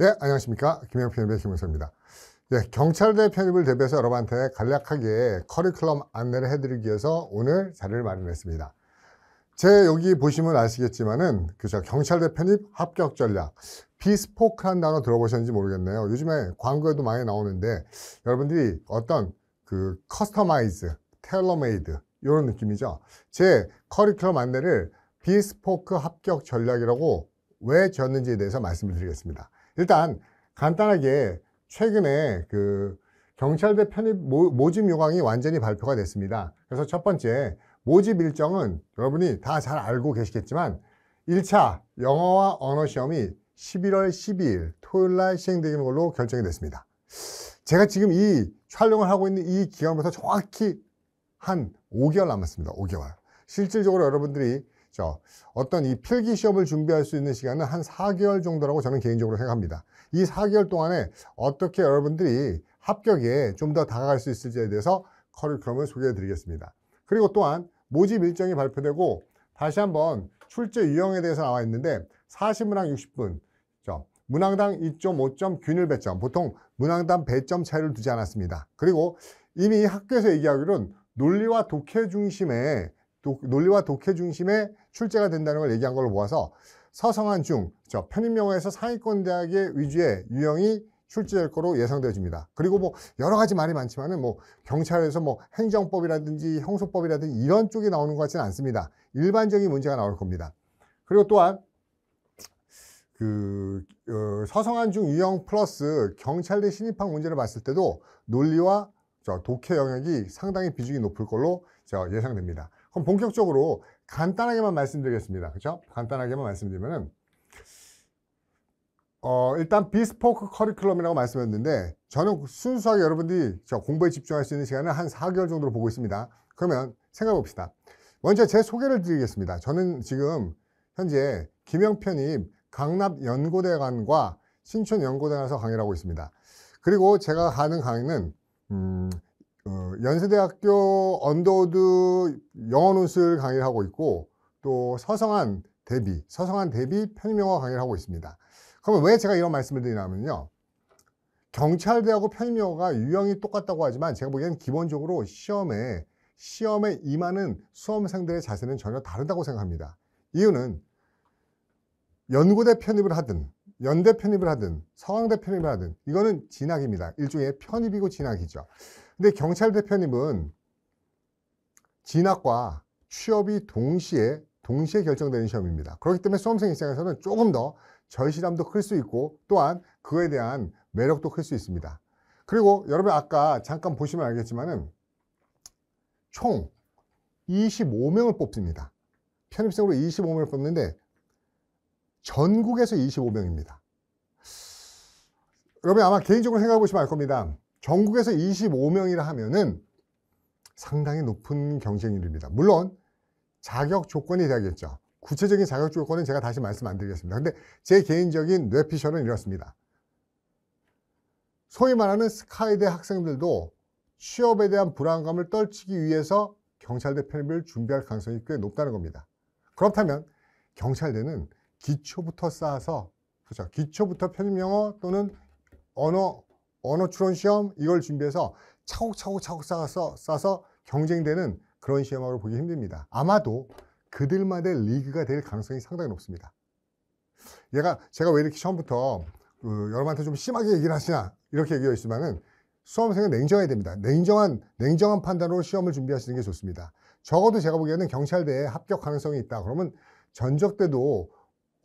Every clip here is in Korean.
예, 안녕하십니까. 김영필의 김은서입니다. 예, 경찰대 편입을 대비해서 여러분한테 간략하게 커리큘럼 안내를 해드리기 위해서 오늘 자리를 마련했습니다. 제 여기 보시면 아시겠지만은, 그죠. 경찰대 편입 합격 전략. 비스포크한 단어 들어보셨는지 모르겠네요. 요즘에 광고에도 많이 나오는데, 여러분들이 어떤 그 커스터마이즈, 텔러메이드, 이런 느낌이죠. 제 커리큘럼 안내를 비스포크 합격 전략이라고 왜 지었는지에 대해서 말씀을 드리겠습니다. 일단 간단하게 최근에 그 경찰대 편입 모집 요강이 완전히 발표가 됐습니다. 그래서 첫 번째 모집 일정은 여러분이 다 잘 알고 계시겠지만 1차 영어와 언어 시험이 11월 12일 토요일 날 시행되는 걸로 결정이 됐습니다. 제가 지금 이 촬영을 하고 있는 이 기간부터 정확히 한 5개월 남았습니다. 5개월. 실질적으로 여러분들이 저 어떤 이 필기 시험을 준비할 수 있는 시간은 한 4개월 정도라고 저는 개인적으로 생각합니다. 이 4개월 동안에 어떻게 여러분들이 합격에 좀 더 다가갈 수 있을지에 대해서 커리큘럼을 소개해 드리겠습니다. 그리고 또한 모집 일정이 발표되고 다시 한번 출제 유형에 대해서 나와 있는데 40문항 60분 점, 문항당 2.5점 균일 배점 보통 문항당 배점 차이를 두지 않았습니다. 그리고 이미 학교에서 얘기하기로는 논리와 독해 중심의 도, 논리와 독해 중심의 출제가 된다는 걸 얘기한 걸로 모아서 서성한 중, 저편입명어에서 상위권 대학의 위주의 유형이 출제될 거로 예상되어집니다. 그리고 뭐 여러 가지 말이 많지만은 뭐 경찰에서 뭐 행정법이라든지 형소법이라든지 이런 쪽이 나오는 것 같지는 않습니다. 일반적인 문제가 나올 겁니다. 그리고 또한 그 어, 서성한 중 유형 플러스 경찰대 신입학 문제를 봤을 때도 논리와 저 독해 영역이 상당히 비중이 높을 걸로 저 예상됩니다. 그럼 본격적으로 간단하게만 말씀드리겠습니다. 그렇죠? 간단하게만 말씀드리면은 어, 일단 비스포크 커리큘럼이라고 말씀했는데 저는 순수하게 여러분들이 저 공부에 집중할 수 있는 시간을 한 4개월 정도로 보고 있습니다. 그러면 생각해 봅시다. 먼저 제 소개를 드리겠습니다. 저는 지금 현재 김영편이 강남 연고대관과 신촌 연고대관에서 강의를 하고 있습니다. 그리고 제가 하는 강의는 음, 어, 연세대학교 언더우드 영어 논술 강의를 하고 있고 또 서성한 대비, 서성한 대비 편입영어 강의를 하고 있습니다. 그러면 왜 제가 이런 말씀을 드리냐면요. 경찰대하고 편입영어가 유형이 똑같다고 하지만 제가 보기에는 기본적으로 시험에 시험에 임하는 수험생들의 자세는 전혀 다르다고 생각합니다. 이유는 연구대 편입을 하든 연대 편입을 하든 서강대 편입을 하든 이거는 진학입니다. 일종의 편입이고 진학이죠. 근데 경찰 대표님은 진학과 취업이 동시에 동시에 결정되는 시험입니다. 그렇기 때문에 수험생 입장에서는 조금 더 절실함도 클 수 있고 또한 그에 대한 매력도 클 수 있습니다. 그리고 여러분 아까 잠깐 보시면 알겠지만은 총 25명을 뽑습니다. 편입생으로 25명을 뽑는데 전국에서 25명입니다. 여러분 아마 개인적으로 생각해 보시면 알 겁니다. 전국에서 25명이라 하면은 상당히 높은 경쟁률입니다. 물론 자격 조건이 되겠죠 구체적인 자격 조건은 제가 다시 말씀 안 드리겠습니다. 근데 제 개인적인 뇌피셜은 이렇습니다. 소위 말하는 스카이대 학생들도 취업에 대한 불안감을 떨치기 위해서 경찰대 편입을 준비할 가능성이 꽤 높다는 겁니다. 그렇다면 경찰대는 기초부터 쌓아서 그렇죠. 기초부터 편입 영어 또는 언어 언어 추론 시험 이걸 준비해서 차곡차곡 차곡 쌓아서 쌓아서 경쟁되는 그런 시험으로 보기 힘듭니다. 아마도 그들만의 리그가 될 가능성이 상당히 높습니다. 얘가 제가 왜 이렇게 처음부터 그 여러분한테 좀 심하게 얘기를 하시나 이렇게 얘기했지만은 수험생은 냉정해야 됩니다. 냉정한 냉정한 판단으로 시험을 준비하시는 게 좋습니다. 적어도 제가 보기에는 경찰대에 합격 가능성이 있다. 그러면 전적 때도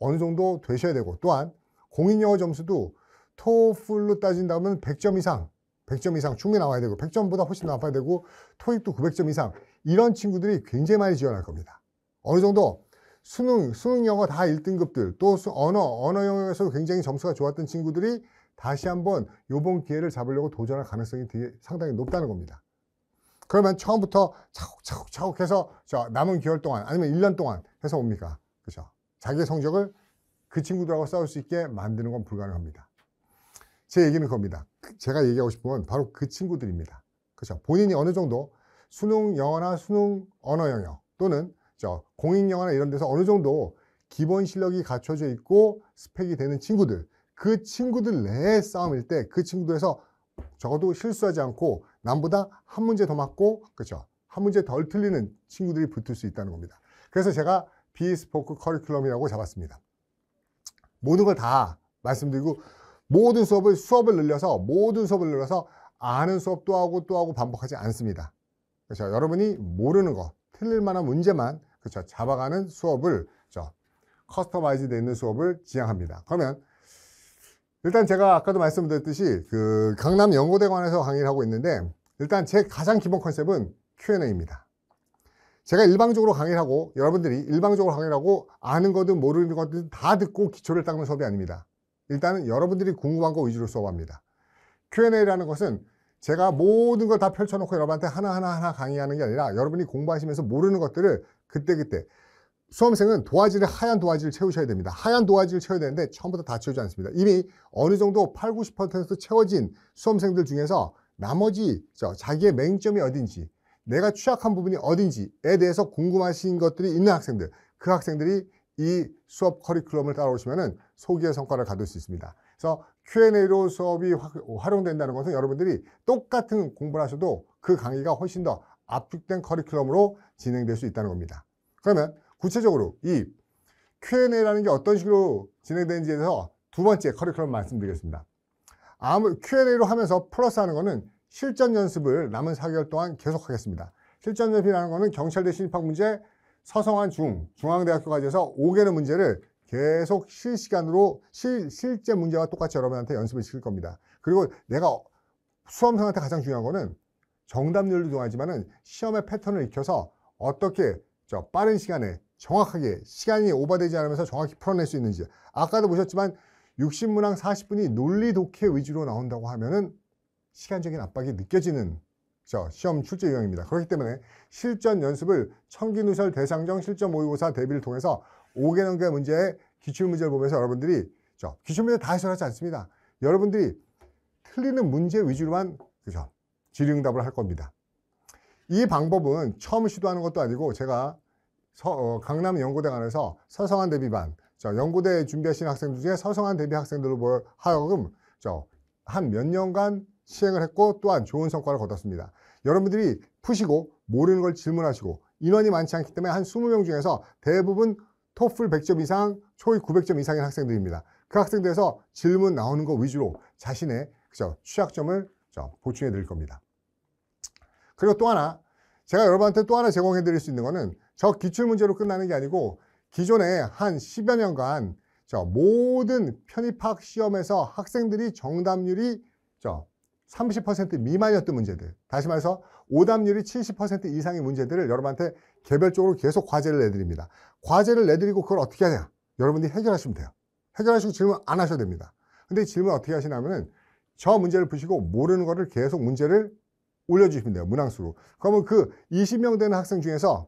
어느 정도 되셔야 되고 또한 공인영어 점수도 토플로 따진다면 100점 이상 100점 이상 충분히 나와야 되고 100점보다 훨씬 나와야 되고 토익도 900점 이상 이런 친구들이 굉장히 많이 지원할 겁니다. 어느 정도 수능, 수능 영어 다 1등급들 또 수, 언어, 언어 영역에서도 굉장히 점수가 좋았던 친구들이 다시 한번 요번 기회를 잡으려고 도전할 가능성이 상당히 높다는 겁니다. 그러면 처음부터 차곡차곡차곡 해서 저 남은 기월 동안 아니면 1년 동안 해서 옵니까? 그죠? 자기의 성적을 그 친구들하고 싸울 수 있게 만드는 건 불가능합니다. 제 얘기는 겁니다. 그, 제가 얘기하고 싶은 건 바로 그 친구들입니다. 그렇죠? 본인이 어느 정도 수능 영어나 수능 언어 영역 또는 저 공인 영어나 이런 데서 어느 정도 기본 실력이 갖춰져 있고 스펙이 되는 친구들 그 친구들 내의 싸움일 때 그 친구들에서 적어도 실수하지 않고 남보다 한 문제 더 맞고 그렇죠? 한 문제 덜 틀리는 친구들이 붙을 수 있다는 겁니다. 그래서 제가 비스포크 커리큘럼이라고 잡았습니다. 모든 걸 다 말씀드리고 모든 수업을 수업을 늘려서 모든 수업을 늘려서 아는 수업도 하고 또 하고 반복하지 않습니다. 그렇죠? 여러분이 모르는 거, 틀릴 만한 문제만 그렇죠? 잡아가는 수업을 그렇죠? 커스터마이즈 되는 어있 수업을 지향합니다. 그러면 일단 제가 아까도 말씀드렸듯이 그 강남 연고대관에서 강의를 하고 있는데 일단 제 가장 기본 컨셉은 Q&A입니다. 제가 일방적으로 강의를 하고 여러분들이 일방적으로 강의를 하고 아는 거든 모르는 거든 다 듣고 기초를 닦는 수업이 아닙니다. 일단은 여러분들이 궁금한 거 위주로 수업합니다. Q&A라는 것은 제가 모든 걸 다 펼쳐놓고 여러분한테 하나하나 하나 강의하는 게 아니라 여러분이 공부하시면서 모르는 것들을 그때그때 수험생은 도화지를 하얀 도화지를 채우셔야 됩니다. 하얀 도화지를 채워야 되는데 처음부터 다 채우지 않습니다. 이미 어느 정도 8, 90% 채워진 수험생들 중에서 나머지 저 자기의 맹점이 어딘지 내가 취약한 부분이 어딘지에 대해서 궁금하신 것들이 있는 학생들 그 학생들이 이 수업 커리큘럼을 따라오시면 소기의 성과를 가질 수 있습니다. 그래서 Q&A로 수업이 활용된다는 것은 여러분들이 똑같은 공부를 하셔도 그 강의가 훨씬 더 압축된 커리큘럼으로 진행될 수 있다는 겁니다. 그러면 구체적으로 이 Q&A라는 게 어떤 식으로 진행되는지에 대해서 두 번째 커리큘럼 말씀드리겠습니다. 아무 Q&A로 하면서 플러스 하는 거는 실전 연습을 남은 4개월 동안 계속하겠습니다. 실전 연습이라는 거는 경찰대 신입학 문제, 서성한 중, 중앙대학교까지 해서 5개는 문제를 계속 실시간으로 실, 실제 문제와 똑같이 여러분한테 연습을 시킬 겁니다. 그리고 내가 수험생한테 가장 중요한 거는 정답률도 중요하지만 은 시험의 패턴을 익혀서 어떻게 저 빠른 시간에 정확하게 시간이 오버되지 않으면서 정확히 풀어낼 수 있는지 아까도 보셨지만 60문항 40분이 논리 독해 위주로 나온다고 하면 은 시간적인 압박이 느껴지는 그 시험 출제 유형입니다. 그렇기 때문에 실전 연습을 청기누설 대상정 실전 모의고사 대비를 통해서 5개년계 문제의 기출문제를 보면서 여러분들이 그 기출문제 다 해설하지 않습니다. 여러분들이 틀리는 문제 위주로만 그죠? 질의응답을 할 겁니다. 이 방법은 처음 시도하는 것도 아니고 제가 서, 어, 강남 연고대 관에서 서성한 대비반 저 연고대 준비하신 학생들 중에 서성한 대비 학생들로 뭐 하여금 저 한 몇 년간 시행을 했고 또한 좋은 성과를 거뒀습니다. 여러분들이 푸시고 모르는 걸 질문하시고 인원이 많지 않기 때문에 한 20명 중에서 대부분 토플 100점 이상, 초이 900점 이상인 학생들입니다. 그 학생들에서 질문 나오는 거 위주로 자신의 그죠 취약점을 보충해 드릴 겁니다. 그리고 또 하나 제가 여러분한테 또 하나 제공해 드릴 수 있는 거는 저 기출문제로 끝나는 게 아니고 기존에 한 10여 년간 저 모든 편입학 시험에서 학생들이 정답률이 저30% 미만이었던 문제들 다시 말해서 오답률이 70% 이상의 문제들을 여러분한테 개별적으로 계속 과제를 내드립니다 과제를 내드리고 그걸 어떻게 하냐 여러분들이 해결하시면 돼요 해결하시고 질문 안 하셔도 됩니다 근데 질문 어떻게 하시냐면 은저 문제를 보시고 모르는 거를 계속 문제를 올려주시면 돼요 문항수로 그러면 그 20명 되는 학생 중에서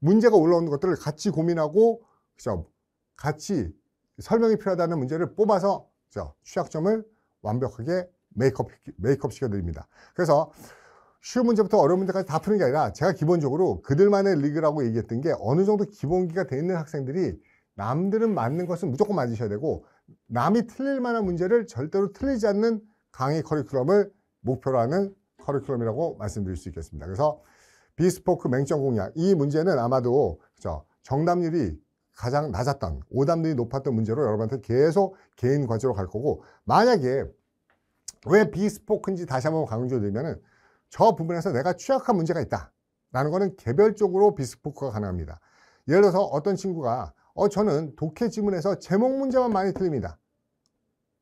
문제가 올라오는 것들을 같이 고민하고 그죠 같이 설명이 필요하다는 문제를 뽑아서 그죠? 취약점을 완벽하게 메이크업, 메이크업 시켜드립니다. 그래서 쉬운 문제부터 어려운 문제까지 다 푸는 게 아니라 제가 기본적으로 그들만의 리그라고 얘기했던 게 어느 정도 기본기가 돼 있는 학생들이 남들은 맞는 것은 무조건 맞으셔야 되고 남이 틀릴 만한 문제를 절대로 틀리지 않는 강의 커리큘럼을 목표로 하는 커리큘럼이라고 말씀드릴 수 있겠습니다. 그래서 비스포크 맹점 공략 이 문제는 아마도 그죠 정답률이 가장 낮았던 오답률이 높았던 문제로 여러분한테 계속 개인 과제로 갈 거고 만약에 왜 비스포크인지 다시 한번 강조드리면은 저 부분에서 내가 취약한 문제가 있다. 라는 거는 개별적으로 비스포크가 가능합니다. 예를 들어서 어떤 친구가 어 저는 독해 지문에서 제목 문제만 많이 틀립니다.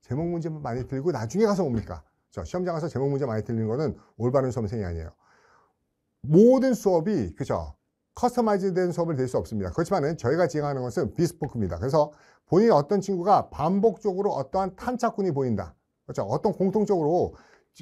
제목 문제만 많이 틀리고 나중에 가서 옵니까? 저 시험장 가서 제목 문제 많이 틀리는 거는 올바른 수험생이 아니에요. 모든 수업이 그죠? 커스터마이즈된 수업을 낼수 없습니다. 그렇지만은 저희가 진행하는 것은 비스포크입니다. 그래서 본인 어떤 친구가 반복적으로 어떠한 탄착군이 보인다. 그렇죠? 어떤 공통적으로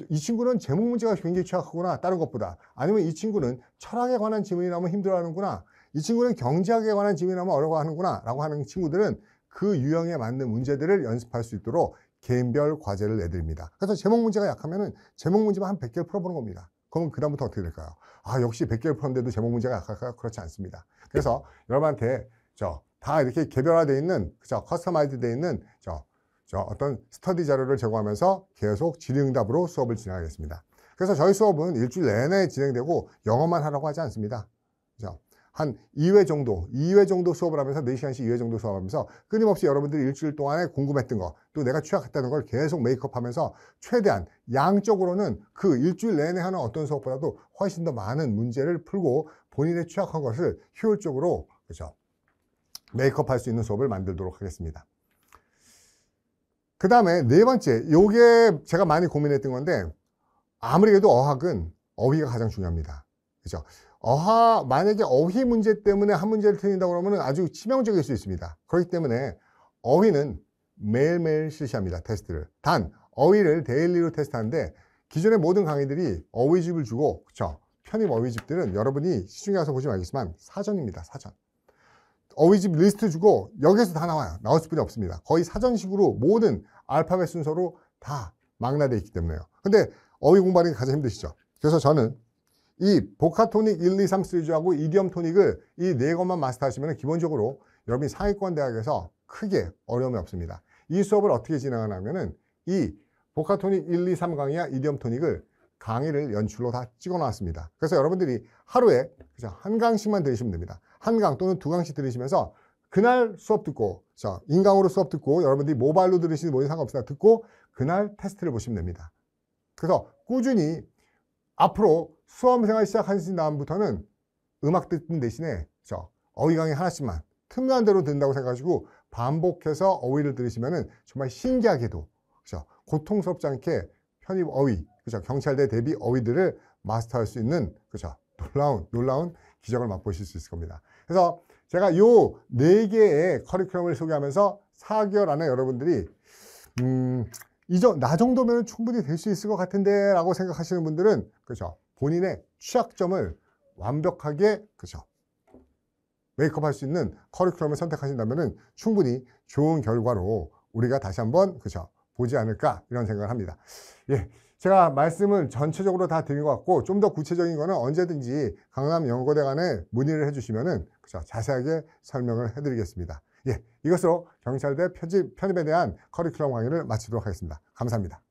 이 친구는 제목 문제가 굉장히 취약하구나 다른 것보다 아니면 이 친구는 철학에 관한 질문이 나오면 힘들어하는구나 이 친구는 경제학에 관한 질문이 나오면 어려워하는구나 라고 하는 친구들은 그 유형에 맞는 문제들을 연습할 수 있도록 개인별 과제를 내드립니다 그래서 제목 문제가 약하면 은 제목 문제만 한 100개를 풀어보는 겁니다 그럼그 다음부터 어떻게 될까요? 아 역시 100개를 풀었는데도 제목 문제가 약할까? 그렇지 않습니다 그래서 네. 여러분한테 저 다 이렇게 개별화되어 있는 그저 커스터마이드 되어 있는 저저 어떤 스터디 자료를 제공하면서 계속 질의응답으로 수업을 진행하겠습니다. 그래서 저희 수업은 일주일 내내 진행되고 영어만 하라고 하지 않습니다. 그죠? 한 2회 정도, 2회 정도 수업을 하면서 4시간씩 2회 정도 수업하면서 끊임없이 여러분들이 일주일 동안에 궁금했던 거, 또 내가 취약했다는 걸 계속 메이크업하면서 최대한 양적으로는 그 일주일 내내 하는 어떤 수업보다도 훨씬 더 많은 문제를 풀고 본인의 취약한 것을 효율적으로 그죠 메이크업할 수 있는 수업을 만들도록 하겠습니다. 그 다음에 네 번째 요게 제가 많이 고민했던 건데 아무래도 어학은 어휘가 가장 중요합니다 그죠 어학 만약에 어휘 문제 때문에 한 문제를 틀린다고 그러면 아주 치명적일 수 있습니다 그렇기 때문에 어휘는 매일매일 실시합니다 테스트를 단 어휘를 데일리로 테스트하는데 기존의 모든 강의들이 어휘집을 주고 그쵸 편입 어휘집들은 여러분이 시중에 가서 보시면 알겠지만 사전입니다 사전 어휘집 리스트 주고 여기서 다 나와요. 나올 수뿐이 없습니다. 거의 사전식으로 모든 알파벳 순서로 다 망라되어 있기 때문에요. 근데 어휘 공부하는 게 가장 힘드시죠. 그래서 저는 이 보카토닉 1, 2, 3 시리즈하고 이디엄 토닉을 이 네 것만 마스터하시면 기본적으로 여러분이 상위권 대학에서 크게 어려움이 없습니다. 이 수업을 어떻게 진행하냐면 은이 보카토닉 1, 2, 3 강의와 이디엄 토닉을 강의를 연출로 다 찍어 놨습니다. 그래서 여러분들이 하루에 그냥 한 강씩만 들으시면 됩니다. 한강 또는 두 강씩 들으시면서 그날 수업 듣고 자, 인강으로 수업 듣고 여러분들이 모바일로 들으시는 뭐든 상관없으나 듣고 그날 테스트를 보시면 됩니다. 그래서 꾸준히 앞으로 수험생활 시작하신 다음부터는 음악 듣는 대신에 저 어휘 강의 하나씩만 틈난 대로 듣는다고 생각하시고 반복해서 어휘를 들으시면 정말 신기하게도 그죠 고통스럽지 않게 편입 어휘 그죠 경찰대 대비 어휘들을 마스터할 수 있는 그죠 놀라운 놀라운 기적을 맛보실 수 있을 겁니다. 그래서 제가 요 네 개의 커리큘럼을 소개하면서 4개월 안에 여러분들이 음, 이저 나 정도면 충분히 될 수 있을 것 같은데 라고 생각하시는 분들은 그죠 본인의 취약점을 완벽하게 그죠 메이크업할 수 있는 커리큘럼을 선택하신다면 충분히 좋은 결과로 우리가 다시 한번 그죠 보지 않을까 이런 생각을 합니다. 예, 제가 말씀은 전체적으로 다 드린 것 같고 좀 더 구체적인 거는 언제든지 강남 연고대 관에 문의를 해주시면 은 자세하게 설명을 해드리겠습니다. 예, 이것으로 경찰대 편집, 편입에 대한 커리큘럼 강의를 마치도록 하겠습니다. 감사합니다.